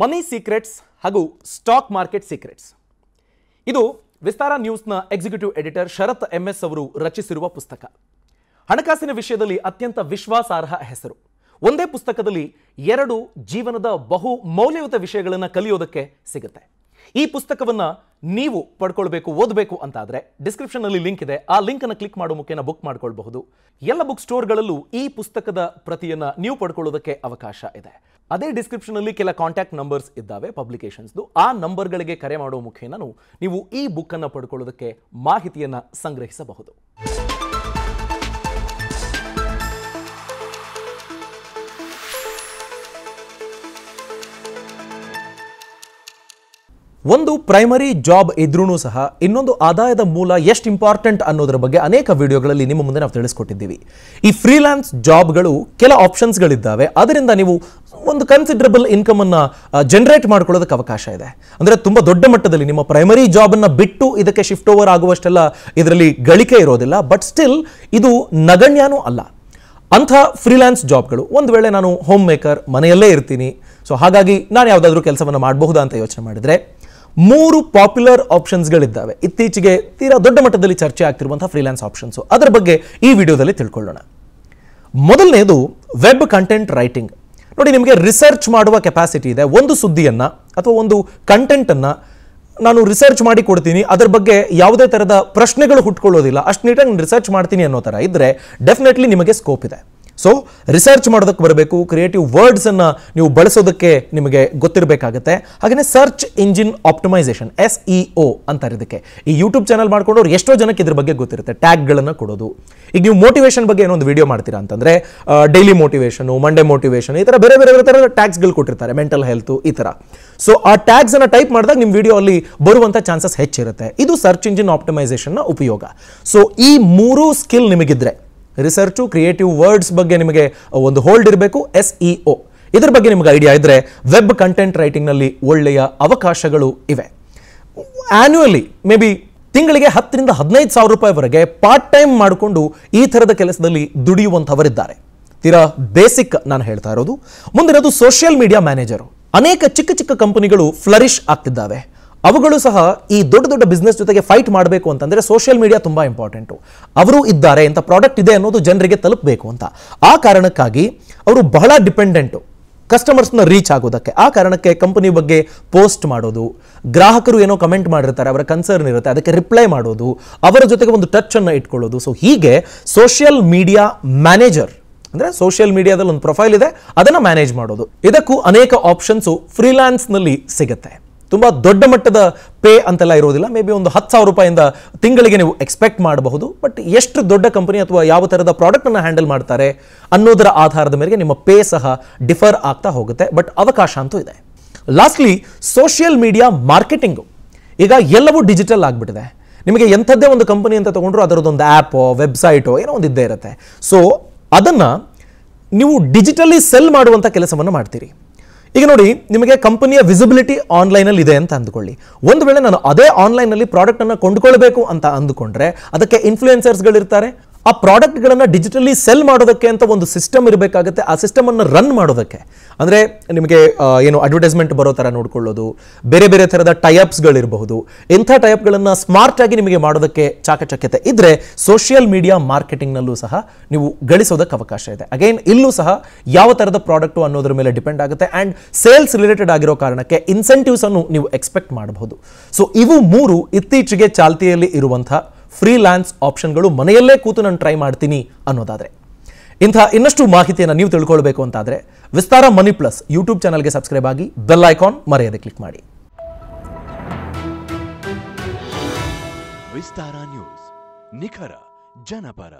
ಮನಿ secrets ಹಾಗೂ stock market secrets ಇದು ವಿಸ್ತಾರ ನ್ಯೂಸ್ನ executive editor Sharath M S ಅವರು ರಚಿಸಿರುವ ಪುಸ್ತಕ ಹಣಕಾಸಿನ ವಿಷಯದಲ್ಲಿ ಅತ್ಯಂತ ವಿಶ್ವಾಸಾರ್ಹ ಹೆಸರು ಒಂದೇ ಪುಸ್ತಕದಲ್ಲಿ ಎರಡು ಜೀವನದ ಬಹು ಮೌಲ್ಯಯುತ ವಿಷಯಗಳನ್ನು ಕಲಿಯೋದಕ್ಕೆ ಸಿಗುತ್ತೆ ಈ ಪುಸ್ತಕವನ್ನು ನೀವು ಪಡ್ಕೊಳ್ಬೇಕು ಓದಬೇಕು ಅಂತಾದರೆ ಡಿಸ್ಕ್ರಿಪ್ಷನ್ನಲ್ಲಿ ಲಿಂಕ್ ಇದೆ ಆ ಲಿಂಕನ್ನು ಕ್ಲಿಕ್ ಮಾಡೋ ಮುಖೇನ ಬುಕ್ ಮಾಡ್ಕೊಳ್ಬಹುದು ಎಲ್ಲ ಬುಕ್ ಸ್ಟೋರ್ಗಳಲ್ಲೂ ಈ ಪುಸ್ತಕದ ಪ್ರತಿಯನ್ನು ನೀವು ಪಡ್ಕೊಳ್ಳೋದಕ್ಕೆ ಅವಕಾಶ ಇದೆ ಅದೇ ಡಿಸ್ಕ್ರಿಪ್ಷನಲ್ಲಿ ಕೆಲ ಕಾಂಟ್ಯಾಕ್ಟ್ ನಂಬರ್ಸ್ ಇದ್ದಾವೆ ಪಬ್ಲಿಕೇಶನ್ಸ್ದು ಆ ನಂಬರ್ಗಳಿಗೆ ಕರೆ ಮಾಡೋ ಮುಖೇನೂ ನೀವು ಈ ಬುಕ್ಕನ್ನು ಪಡ್ಕೊಳ್ಳೋದಕ್ಕೆ ಮಾಹಿತಿಯನ್ನು ಸಂಗ್ರಹಿಸಬಹುದು ಒಂದು ಪ್ರೈಮರಿ ಜಾಬ್ ಇದ್ರೂ ಸಹ ಇನ್ನೊಂದು ಆದಾಯದ ಮೂಲ ಎಷ್ಟು ಇಂಪಾರ್ಟೆಂಟ್ ಅನ್ನೋದ್ರ ಬಗ್ಗೆ ಅನೇಕ ವಿಡಿಯೋಗಳಲ್ಲಿ ನಿಮ್ಮ ಮುಂದೆ ನಾವು ತಿಳಿಸ್ಕೊಟ್ಟಿದ್ದೀವಿ ಈ ಫ್ರೀಲ್ಯಾನ್ಸ್ ಜಾಬ್ಗಳು ಕೆಲ ಆಪ್ಷನ್ಸ್ಗಳಿದ್ದಾವೆ ಅದರಿಂದ ನೀವು ಒಂದು ಕನ್ಸಿಡರಬಲ್ ಇನ್ಕಮನ್ನು ಜನರೇಟ್ ಮಾಡ್ಕೊಳ್ಳೋದಕ್ಕೆ ಅವಕಾಶ ಇದೆ ಅಂದರೆ ತುಂಬ ದೊಡ್ಡ ಮಟ್ಟದಲ್ಲಿ ನಿಮ್ಮ ಪ್ರೈಮರಿ ಜಾಬನ್ನು ಬಿಟ್ಟು ಇದಕ್ಕೆ ಶಿಫ್ಟ್ ಓವರ್ ಆಗುವಷ್ಟೆಲ್ಲ ಇದರಲ್ಲಿ ಗಳಿಕೆ ಇರೋದಿಲ್ಲ ಬಟ್ ಸ್ಟಿಲ್ ಇದು ನಗಣ್ಯನೂ ಅಲ್ಲ ಅಂಥ ಫ್ರೀಲ್ಯಾನ್ಸ್ ಜಾಬ್ಗಳು ಒಂದು ವೇಳೆ ನಾನು ಹೋಮ್ ಮೇಕರ್ ಮನೆಯಲ್ಲೇ ಇರ್ತೀನಿ ಸೊ ಹಾಗಾಗಿ ನಾನು ಯಾವುದಾದ್ರೂ ಕೆಲಸವನ್ನು ಮಾಡಬಹುದಾ ಅಂತ ಯೋಚನೆ ಮಾಡಿದರೆ ಮೂರು ಪಾಪ್ಯುಲರ್ ಆಪ್ಷನ್ಸ್ಗಳಿದ್ದಾವೆ ಇತ್ತೀಚೆಗೆ ತೀರಾ ದೊಡ್ಡ ಮಟ್ಟದಲ್ಲಿ ಚರ್ಚೆ ಆಗ್ತಿರುವಂತಹ ಫ್ರೀಲ್ಯಾನ್ಸ್ ಆಪ್ಷನ್ಸು ಅದರ ಬಗ್ಗೆ ಈ ವಿಡಿಯೋದಲ್ಲಿ ತಿಳ್ಕೊಳ್ಳೋಣ ಮೊದಲನೇದು ವೆಬ್ ಕಂಟೆಂಟ್ ರೈಟಿಂಗ್ ನೋಡಿ ನಿಮಗೆ ರಿಸರ್ಚ್ ಮಾಡುವ ಕೆಪಾಸಿಟಿ ಇದೆ ಒಂದು ಸುದ್ದಿಯನ್ನು ಅಥವಾ ಒಂದು ಕಂಟೆಂಟನ್ನು ನಾನು ರಿಸರ್ಚ್ ಮಾಡಿ ಕೊಡ್ತೀನಿ ಅದರ ಬಗ್ಗೆ ಯಾವುದೇ ಥರದ ಪ್ರಶ್ನೆಗಳು ಹುಟ್ಕೊಳ್ಳೋದಿಲ್ಲ ಅಷ್ಟು ನೀಟಾಗಿ ರಿಸರ್ಚ್ ಮಾಡ್ತೀನಿ ಅನ್ನೋ ಥರ ಇದ್ರೆ ಡೆಫಿನೆಟ್ಲಿ ನಿಮಗೆ ಸ್ಕೋಪ್ ಇದೆ ಸೊ ರಿಸರ್ಚ್ ಮಾಡೋದಕ್ಕೆ ಬರಬೇಕು ಕ್ರಿಯೇಟಿವ್ ವರ್ಡ್ಸನ್ನು ನೀವು ಬಳಸೋದಕ್ಕೆ ನಿಮಗೆ ಗೊತ್ತಿರಬೇಕಾಗುತ್ತೆ ಹಾಗೆಯೇ search engine optimisation S E e O ಅಂತಾರೆ ಇದಕ್ಕೆ ಈ ಯೂಟ್ಯೂಬ್ ಚಾನಲ್ ಅವ್ರು ಎಷ್ಟೋ ಜನಕ್ಕೆ ಇದ್ರ ಬಗ್ಗೆ ಗೊತ್ತಿರುತ್ತೆ ಟ್ಯಾಗ್ಗಳನ್ನು ಕೊಡೋದು ಈಗ ನೀವು ಮೋಟಿವೇಶನ್ ಬಗ್ಗೆ ಏನೊಂದು ವಿಡಿಯೋ ಮಾಡ್ತೀರಾ ಅಂತಂದರೆ ಡೈಲಿ ಮೋಟಿವೇಷನು ಮಂಡೇ ಮೋಟಿವೇಶನ್ ಈ ಥರ ಬೇರೆ ಬೇರೆ ಬೇರೆ ಥರದ ಗಳು ಕೊಟ್ಟಿರ್ತಾರೆ ಮೆಂಟಲ್ ಹೆಲ್ತು ಈ ಥರ ಸೊ ಆ ಟ್ಯಾಗ್ಸನ್ನು ಟೈಪ್ ಮಾಡಿದಾಗ ನಿಮ್ಮ ವಿಡಿಯೋ ಅಲ್ಲಿ ಬರುವಂಥ ಚಾನ್ಸಸ್ ಹೆಚ್ಚಿರುತ್ತೆ ಇದು ಸರ್ಚ್ ಇಂಜಿನ್ ಆಪ್ಟಿಮೈಸೇಷನ್ನ ಉಪಯೋಗ ಸೊ ಈ ಮೂರು ಸ್ಕಿಲ್ ನಿಮಗಿದ್ರೆ ರಿಸರ್ಚು ಕ್ರಿಯೇಟಿವ್ ವರ್ಡ್ಸ್ ಬಗ್ಗೆ ನಿಮಗೆ ಒಂದು ಹೋಲ್ಡ್ ಇರಬೇಕು ಎಸ್ ಇ e ಒ ಇದ್ರ ಬಗ್ಗೆ ನಿಮಗೆ ಐಡಿಯಾ ಇದ್ದರೆ ವೆಬ್ ಕಂಟೆಂಟ್ ರೈಟಿಂಗ್ನಲ್ಲಿ ಒಳ್ಳೆಯ ಅವಕಾಶಗಳು ಇವೆ ಆನ್ಯುವಲಿ ಮೇ ಬಿ ತಿಂಗಳಿಗೆ ಹತ್ತರಿಂದ ಹದಿನೈದು ಸಾವಿರ ರೂಪಾಯಿವರೆಗೆ ಪಾರ್ಟ್ ಟೈಮ್ ಮಾಡಿಕೊಂಡು ಈ ಥರದ ಕೆಲಸದಲ್ಲಿ ದುಡಿಯುವಂಥವರಿದ್ದಾರೆ ತೀರಾ ಬೇಸಿಕ್ ನಾನು ಹೇಳ್ತಾ ಇರೋದು ಮುಂದಿನದು ಸೋಷಿಯಲ್ ಮೀಡಿಯಾ ಮ್ಯಾನೇಜರು ಅನೇಕ ಚಿಕ್ಕ ಚಿಕ್ಕ ಕಂಪನಿಗಳು ಫ್ಲರಿಶ್ ಆಗ್ತಿದ್ದಾವೆ ಅವುಗಳು ಸಹ ಈ ದೊಡ್ಡ ದೊಡ್ಡ ಬಿಸ್ನೆಸ್ ಜೊತೆಗೆ ಫೈಟ್ ಮಾಡಬೇಕು ಅಂತಂದರೆ ಸೋಷಿಯಲ್ ಮೀಡಿಯಾ ತುಂಬ ಇಂಪಾರ್ಟೆಂಟು ಅವರು ಇದ್ದಾರೆ ಇಂಥ ಪ್ರಾಡಕ್ಟ್ ಇದೆ ಅನ್ನೋದು ಜನರಿಗೆ ತಲುಪಬೇಕು ಅಂತ ಆ ಕಾರಣಕ್ಕಾಗಿ ಅವರು ಬಹಳ ಡಿಪೆಂಡೆಂಟು ಕಸ್ಟಮರ್ಸ್ನ ರೀಚ್ ಆಗೋದಕ್ಕೆ ಆ ಕಾರಣಕ್ಕೆ ಕಂಪನಿ ಬಗ್ಗೆ ಪೋಸ್ಟ್ ಮಾಡೋದು ಗ್ರಾಹಕರು ಏನೋ ಕಮೆಂಟ್ ಮಾಡಿರ್ತಾರೆ ಅವರ ಕನ್ಸರ್ನ್ ಇರುತ್ತೆ ಅದಕ್ಕೆ ರಿಪ್ಲೈ ಮಾಡೋದು ಅವರ ಜೊತೆಗೆ ಒಂದು ಟಚ್ಚನ್ನು ಇಟ್ಕೊಳ್ಳೋದು ಸೊ ಹೀಗೆ ಸೋಷಿಯಲ್ ಮೀಡಿಯಾ ಮ್ಯಾನೇಜರ್ ಅಂದರೆ ಸೋಷಿಯಲ್ ಮೀಡಿಯಾದಲ್ಲಿ ಒಂದು ಪ್ರೊಫೈಲ್ ಇದೆ ಅದನ್ನು ಮ್ಯಾನೇಜ್ ಮಾಡೋದು ಇದಕ್ಕೂ ಅನೇಕ ಆಪ್ಷನ್ಸು ಫ್ರೀಲ್ಯಾನ್ಸ್ನಲ್ಲಿ ಸಿಗುತ್ತೆ ತುಂಬ ದೊಡ್ಡ ಮಟ್ಟದ ಪೇ ಅಂತೆಲ್ಲ ಇರೋದಿಲ್ಲ ಮೇ ಬಿ ಒಂದು ಹತ್ತು ಸಾವಿರ ರೂಪಾಯಿಂದ ತಿಂಗಳಿಗೆ ನೀವು ಎಕ್ಸ್ಪೆಕ್ಟ್ ಮಾಡಬಹುದು ಬಟ್ ಎಷ್ಟು ದೊಡ್ಡ ಕಂಪನಿ ಅಥವಾ ಯಾವ ಥರದ ಪ್ರಾಡಕ್ಟನ್ನು ಹ್ಯಾಂಡಲ್ ಮಾಡ್ತಾರೆ ಅನ್ನೋದರ ಆಧಾರದ ಮೇರೆಗೆ ನಿಮ್ಮ ಪೇ ಸಹ ಡಿಫರ್ ಆಗ್ತಾ ಹೋಗುತ್ತೆ ಬಟ್ ಅವಕಾಶ ಅಂತೂ ಇದೆ ಲಾಸ್ಟ್ಲಿ ಸೋಷಿಯಲ್ ಮೀಡಿಯಾ ಮಾರ್ಕೆಟಿಂಗು ಈಗ ಎಲ್ಲವೂ ಡಿಜಿಟಲ್ ಆಗಿಬಿಟ್ಟಿದೆ ನಿಮಗೆ ಎಂಥದ್ದೇ ಒಂದು ಕಂಪನಿ ಅಂತ ತೊಗೊಂಡ್ರು ಅದರದ್ದೊಂದು ಆ್ಯಪೋ ವೆಬ್ಸೈಟೋ ಏನೋ ಒಂದು ಇದ್ದೇ ಇರುತ್ತೆ ಸೊ ಅದನ್ನು ನೀವು ಡಿಜಿಟಲಿ ಸೆಲ್ ಮಾಡುವಂಥ ಕೆಲಸವನ್ನು ಮಾಡ್ತೀರಿ ಈಗ ನೋಡಿ ನಿಮಗೆ ಕಂಪನಿಯ ವಿಸಿಬಿಲಿಟಿ ಆನ್ಲೈನಲ್ಲಿ ಇದೆ ಅಂತ ಅಂದ್ಕೊಳ್ಳಿ ಒಂದು ವೇಳೆ ನಾನು ಅದೇ ಆನ್ಲೈನಲ್ಲಿ ಪ್ರಾಡಕ್ಟನ್ನು ಕೊಂಡ್ಕೊಳ್ಬೇಕು ಅಂತ ಅಂದುಕೊಂಡ್ರೆ ಅದಕ್ಕೆ ಇನ್ಫ್ಲೂಯೆನ್ಸರ್ಸ್ಗಳಿರ್ತಾರೆ ಆ ಪ್ರಾಡಕ್ಟ್ಗಳನ್ನು ಡಿಜಿಟಲಿ ಸೆಲ್ ಮಾಡೋದಕ್ಕೆ ಅಂತ ಒಂದು ಸಿಸ್ಟಮ್ ಇರಬೇಕಾಗುತ್ತೆ ಆ ಸಿಸ್ಟಮನ್ನು ರನ್ ಮಾಡೋದಕ್ಕೆ ಅಂದರೆ ನಿಮಗೆ ಏನು ಅಡ್ವರ್ಟೈಸ್ಮೆಂಟ್ ಬರೋ ಥರ ನೋಡ್ಕೊಳ್ಳೋದು ಬೇರೆ ಬೇರೆ ಥರದ ಟೈಅಪ್ಸ್ಗಳಿರಬಹುದು ಇಂಥ ಟೈಅಪ್ಗಳನ್ನು ಸ್ಮಾರ್ಟಾಗಿ ನಿಮಗೆ ಮಾಡೋದಕ್ಕೆ ಚಾಕಚಕ್ಯತೆ ಇದ್ದರೆ ಸೋಷಿಯಲ್ ಮೀಡಿಯಾ ಮಾರ್ಕೆಟಿಂಗ್ನಲ್ಲೂ ಸಹ ನೀವು ಗಳಿಸೋದಕ್ಕೆ ಅವಕಾಶ ಇದೆ ಅಗೈನ್ ಇಲ್ಲೂ ಸಹ ಯಾವ ಥರದ ಪ್ರಾಡಕ್ಟು ಅನ್ನೋದ್ರ ಮೇಲೆ ಡಿಪೆಂಡ್ ಆಗುತ್ತೆ ಆ್ಯಂಡ್ ಸೇಲ್ಸ್ ರಿಲೇಟೆಡ್ ಆಗಿರೋ ಕಾರಣಕ್ಕೆ ಇನ್ಸೆಂಟಿವ್ಸನ್ನು ನೀವು ಎಕ್ಸ್ಪೆಕ್ಟ್ ಮಾಡಬಹುದು ಸೊ ಇವು ಮೂರು ಇತ್ತೀಚೆಗೆ ಚಾಲ್ತಿಯಲ್ಲಿ ಇರುವಂಥ ಫ್ರೀಲ್ಯಾನ್ಸ್ ಆಪ್ಷನ್ಗಳು ಮನೆಯಲ್ಲೇ ಕೂತು ನಾನು ಟ್ರೈ ಮಾಡ್ತೀನಿ ಅನ್ನೋದಾದರೆ ಇಂಥ ಇನ್ನಷ್ಟು ಮಾಹಿತಿಯನ್ನು ನೀವು ತಿಳ್ಕೊಳ್ಬೇಕು ಅಂತಾದರೆ ವಿಸ್ತಾರ ಮನಿ ಪ್ಲಸ್ ಯೂಟ್ಯೂಬ್ ಚಾನಲ್ಗೆ ಸಬ್ಸ್ಕ್ರೈಬ್ ಆಗಿ ಬೆಲ್ ಐಕಾನ್ ಮರೆಯದೆ ಕ್ಲಿಕ್ ಮಾಡಿ ವಿಸ್ತಾರ ನ್ಯೂಸ್ ನಿಖರ ಜನಪರ